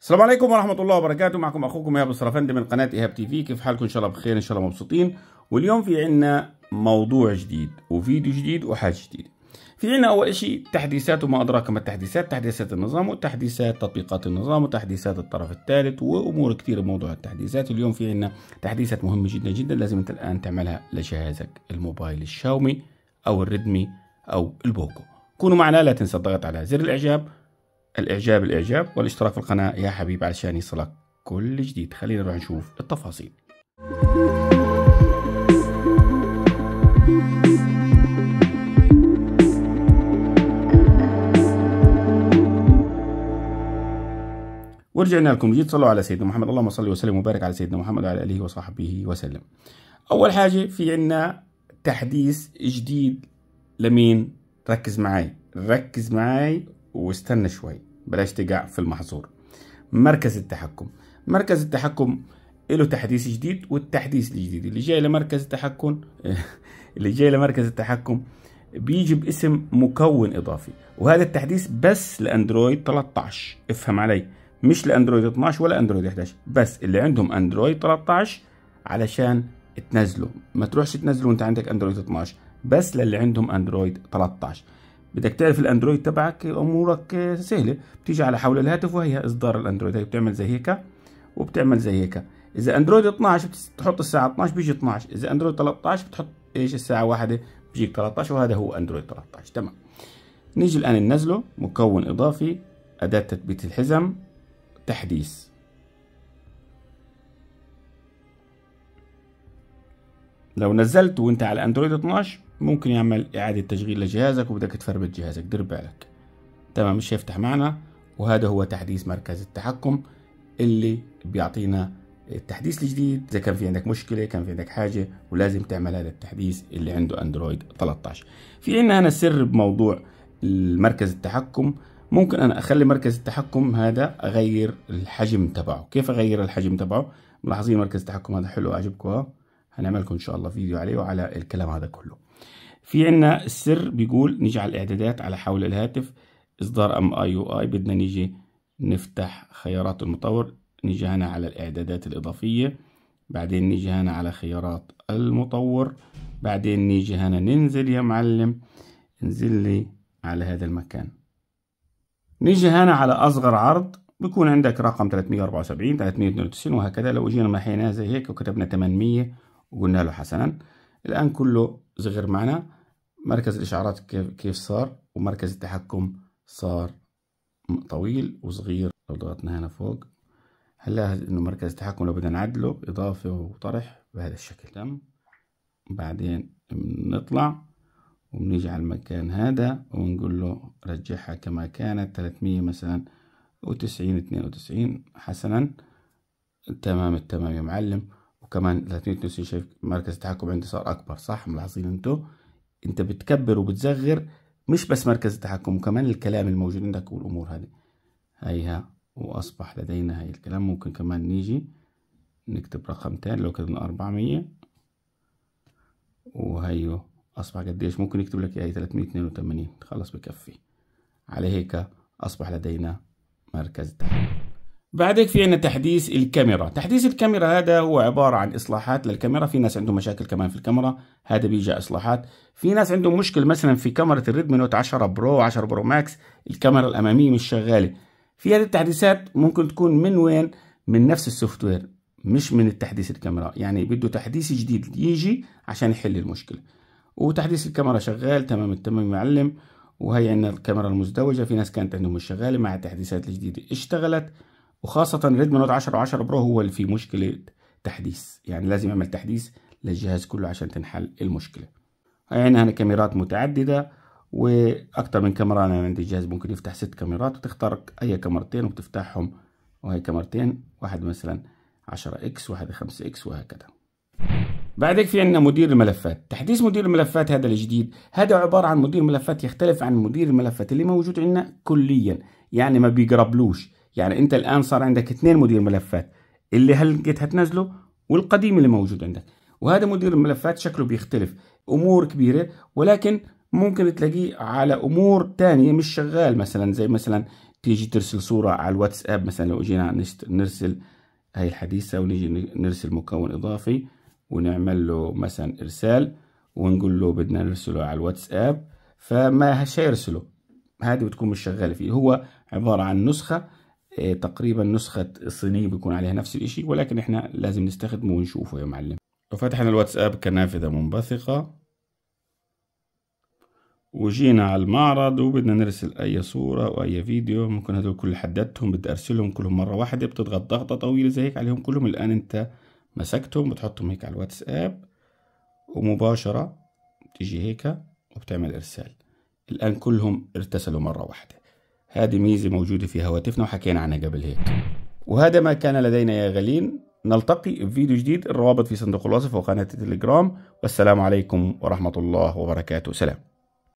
السلام عليكم ورحمة الله وبركاته معكم أخوكم إيهاب السرفندي من قناة إيهاب تي في كيف حالكم إن شاء الله بخير إن شاء الله مبسوطين واليوم في عنا موضوع جديد وفيديو جديد وحاجة جديدة في عنا أول شيء تحديثات وما أدراك ما التحديثات تحديثات النظام وتحديثات تطبيقات النظام وتحديثات الطرف الثالث وأمور كثيرة موضوع التحديثات اليوم في عنا تحديثات مهمة جدا جدا لازم أنت الآن تعملها لجهازك الموبايل الشاومي أو الريدمي أو البوكو كونوا معنا لا تنسى الضغط على زر الإعجاب الاعجاب الاعجاب والاشتراك في القناة يا حبيب علشان يصلك كل جديد خلينا نروح نشوف التفاصيل ورجعنا لكم جيت صلوا على سيدنا محمد اللهم صل وسلم وبارك على سيدنا محمد وعلى اله وصحبه وسلم اول حاجه في عندنا تحديث جديد لمين ركز معي ركز معي واستنى شوي بلاش تقع في المحظور مركز التحكم مركز التحكم له تحديث جديد والتحديث الجديد اللي جاي لمركز التحكم اللي جاي لمركز التحكم بيجي باسم مكون اضافي وهذا التحديث بس لاندرويد 13 افهم علي مش لاندرويد 12 ولا اندرويد 11 بس اللي عندهم اندرويد 13 علشان تنزله ما تروحش تنزله وانت عندك اندرويد 12 بس للي عندهم اندرويد 13 بدك تعرف الاندرويد تبعك امورك سهله بتيجي على حول الهاتف وهي اصدار الاندرويد هي بتعمل زي هيك وبتعمل زي هيك اذا اندرويد 12 بتحط الساعه 12 بيجي 12 اذا اندرويد 13 بتحط ايش الساعه واحدة بيجيك 13 وهذا هو اندرويد 13 تمام نيجي الان ننزله مكون اضافي اداه تثبيت الحزم تحديث لو نزلت وانت على اندرويد 12 ممكن يعمل اعادة تشغيل لجهازك وبدك تفربط جهازك دير بالك تمام مش هيفتح معنا وهذا هو تحديث مركز التحكم اللي بيعطينا التحديث الجديد اذا كان في عندك مشكله كان في عندك حاجه ولازم تعمل هذا التحديث اللي عنده اندرويد 13 في عندنا هنا سر بموضوع مركز التحكم ممكن انا اخلي مركز التحكم هذا اغير الحجم تبعه كيف اغير الحجم تبعه ملاحظين مركز التحكم هذا حلو عجبكم هنعمل لكم ان شاء الله فيديو عليه وعلى الكلام هذا كله في عنا السر بيقول نيجي على الاعدادات على حول الهاتف اصدار ام اي يو اي بدنا نيجي نفتح خيارات المطور نيجي هنا على الاعدادات الاضافيه بعدين نيجي هنا على خيارات المطور بعدين نيجي هنا ننزل يا معلم انزل لي على هذا المكان نيجي هنا على اصغر عرض بيكون عندك رقم 374 392 وهكذا لو اجينا محيناها زي هيك وكتبنا 800 وقلنا له حسنا الآن كله صغير معنا مركز الإشعارات كيف, كيف صار ومركز التحكم صار طويل وصغير لو ضغطنا هنا فوق هلا إنه مركز التحكم لو بدنا نعدله بإضافة وطرح بهذا الشكل تمام بعدين بنطلع وبنيجي على المكان هذا ونقول له رجعها كما كانت 300 مثلا وتسعين اثنين وتسعين حسنا تمام التمام يا معلم وكمان 392 شايف مركز التحكم عندي صار اكبر صح ملاحظين انتو انت بتكبر وبتزغر مش بس مركز التحكم وكمان الكلام الموجود عندك والامور هذه هيها واصبح لدينا هاي الكلام ممكن كمان نيجي نكتب رقم تاني لو كتبنا 400 وهيو اصبح قديش ممكن يكتب لك اي 382 خلص بكفي على هيك اصبح لدينا مركز التحكم بعدك في عنا تحديث الكاميرا تحديث الكاميرا هذا هو عبارة عن إصلاحات للكاميرا في ناس عندهم مشاكل كمان في الكاميرا هذا بيجي إصلاحات في ناس عندهم مشكل مثلا في كاميرا الريدمي نوت 10 برو 10 برو ماكس الكاميرا الأمامية مش شغالة في هذه التحديثات ممكن تكون من وين من نفس السوفت وير مش من التحديث الكاميرا يعني بده تحديث جديد يجي عشان يحل المشكلة وتحديث الكاميرا شغال تمام التمام معلم وهي عندنا الكاميرا المزدوجة في ناس كانت عندهم مش شغالة مع التحديثات الجديدة اشتغلت وخاصة ريد نوت 10 و 10 برو هو اللي فيه مشكلة تحديث يعني لازم يعمل تحديث للجهاز كله عشان تنحل المشكلة يعني هنا كاميرات متعددة وأكثر من كاميرا انا عندي الجهاز ممكن يفتح ست كاميرات وتختار اي كاميرتين وبتفتحهم وهي كاميرتين واحد مثلا 10 اكس واحد 5 اكس وهكذا بعد في عندنا مدير الملفات تحديث مدير الملفات هذا الجديد هذا عبارة عن مدير ملفات يختلف عن مدير الملفات اللي موجود عندنا كليا يعني ما بيقربلوش يعني انت الان صار عندك اثنين مدير ملفات اللي هلقيت هتنزله والقديم اللي موجود عندك وهذا مدير الملفات شكله بيختلف امور كبيره ولكن ممكن تلاقيه على امور تانية مش شغال مثلا زي مثلا تيجي ترسل صوره على الواتساب مثلا لو جينا نرسل هاي الحديثه ونيجي نرسل مكون اضافي ونعمل له مثلا ارسال ونقول له بدنا نرسله على الواتساب فما هيرسله هذه بتكون مش شغاله فيه هو عباره عن نسخه آه، تقريبا نسخة الصينية بيكون عليها نفس الاشي ولكن احنا لازم نستخدمه ونشوفه يا معلم وفتحنا الواتساب كنافذة منبثقة وجينا على المعرض وبدنا نرسل اي صورة واي فيديو ممكن هدول كل حددتهم بدي ارسلهم كلهم مرة واحدة بتضغط ضغطة طويلة زي هيك عليهم كلهم الان انت مسكتهم بتحطهم هيك على الواتساب ومباشرة بتيجي هيك وبتعمل ارسال الان كلهم ارتسلوا مرة واحدة هذه ميزة موجودة في هواتفنا وحكينا عنها قبل هيك وهذا ما كان لدينا يا غالين نلتقي في فيديو جديد الروابط في صندوق الوصف وقناة التليجرام والسلام عليكم ورحمة الله وبركاته سلام